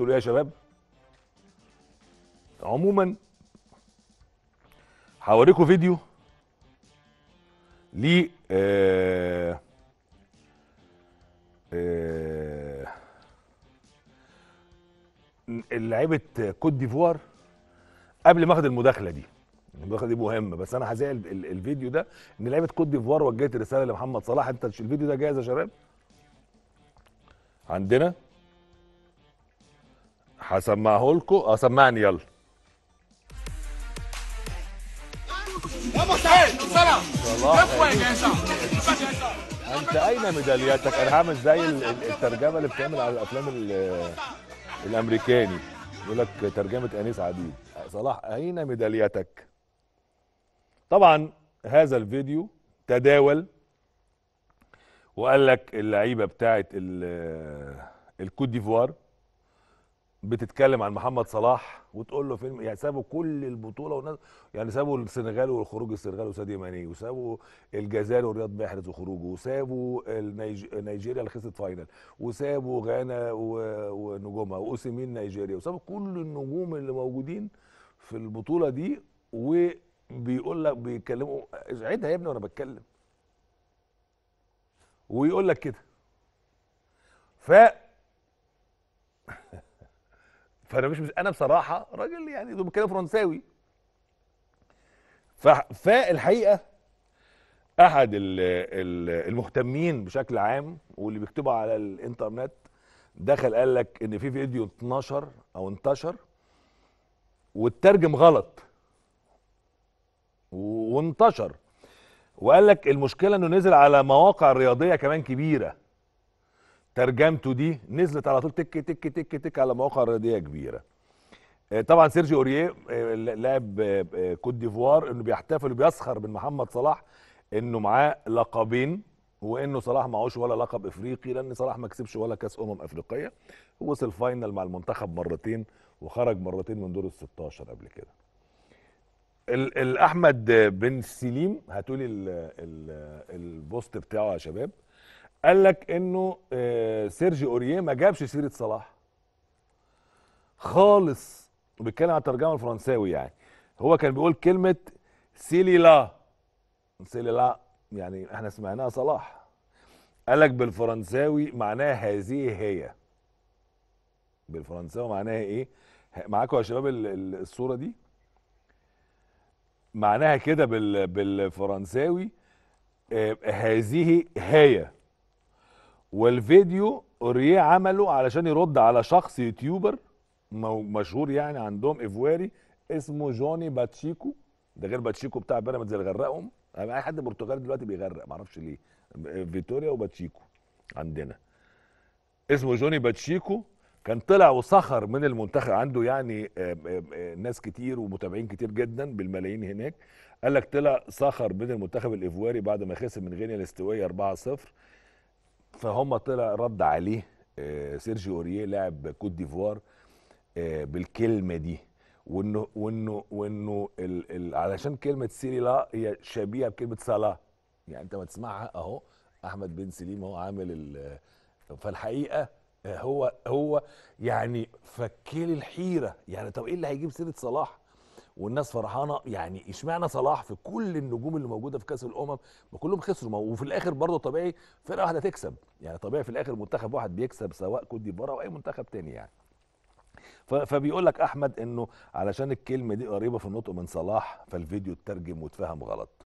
قلتوا له يا شباب عموما هوريكم فيديو ل آه، آه، لعيبه كوت ديفوار قبل ما اخد المداخله دي المداخله دي مهمه بس انا هزعل الفيديو ده ان لعيبه كوت ديفوار وجهت رساله لمحمد صلاح انت الفيديو ده جاهز يا شباب عندنا هسمعه لكم اه سمعني يلا انت اين ميدالياتك انا هعمل زي الترجمه اللي بتعمل على الافلام الامريكاني يقول لك ترجمه انيس عبيد صلاح اين ميدالياتك طبعا هذا الفيديو تداول وقال لك اللعيبه بتاعه الكوت ديفوار بتتكلم عن محمد صلاح وتقول له فيلم يعني سابوا كل البطوله والناس يعني سابوا السنغال وخروج السنغال وساديو ماني وسابوا الجزائر ورياض محرز وخروجه وسابوا نيجيريا اللي خسرت فاينل وسابوا غانا ونجومها واوسيمين نيجيريا وسابوا كل النجوم اللي موجودين في البطوله دي وبيقول لك بيتكلموا عيدها يا ابني وانا بتكلم ويقول لك كده ف فانا مش انا بصراحه راجل يعني ده بتكلم فرنساوي فالحقيقه احد المهتمين بشكل عام واللي بيكتبوا على الانترنت دخل قال لك ان في فيديو اتنشر او انتشر والترجم غلط وانتشر وقال لك المشكله انه نزل على مواقع رياضيه كمان كبيره ترجمته دي نزلت على طول تك تك تك تك على مواقع رياضيه كبيره آه، طبعا سيرجي اوريه آه، لاعب آه، كوت ديفوار انه بيحتفل وبيسخر من محمد صلاح انه معاه لقبين وانه صلاح معهوش ولا لقب افريقي لان صلاح ما كسبش ولا كاس امم افريقيه ووصل فاينل مع المنتخب مرتين وخرج مرتين من دور ال 16 قبل كده. الاحمد بن سليم هاتولي البوست بتاعه يا شباب قال لك انه آه، سيرجي اوريه ما جابش سيره صلاح خالص وبيتكلم على الترجمه الفرنساوي يعني هو كان بيقول كلمه سيلي لا سيلي لا يعني احنا سمعناها صلاح قال لك بالفرنساوي معناها هذه هي بالفرنساوي معناها ايه معاكم يا شباب الصوره دي معناها كده بالفرنساوي آه، هذه هي والفيديو اوريه عمله علشان يرد على شخص يوتيوبر مشهور يعني عندهم ايفواري اسمه جوني باتشيكو ده غير باتشيكو بتاع بيراميدز اللي غرقهم اي حد برتغالي دلوقتي بيغرق معرفش ليه فيتوريا وباتشيكو عندنا اسمه جوني باتشيكو كان طلع وسخر من المنتخب عنده يعني ناس كتير ومتابعين كتير جدا بالملايين هناك قال لك طلع سخر من المنتخب الايفواري بعد ما خسر من غينيا الاستوائيه 4-0 فهم طلع رد عليه آه، سيرجي اوريه لاعب كوت ديفوار آه، بالكلمه دي وانه وانه وانه ال ال علشان كلمه سيري لا هي شبيهه بكلمه صلاه يعني انت ما تسمعها اهو احمد بن سليم هو عامل فالحقيقه هو هو يعني فكلي الحيره يعني طب ايه اللي هيجيب سيره صلاح والناس فرحانه يعني اشمعنى صلاح في كل النجوم اللي موجوده في كاس الامم ما كلهم خسروا وفي الاخر برضه طبيعي فرقه واحده تكسب يعني طبيعي في الاخر منتخب واحد بيكسب سواء كوت ديفوار او اي منتخب تاني يعني فبيقول لك احمد انه علشان الكلمه دي قريبه في النطق من صلاح فالفيديو اترجم واتفهم غلط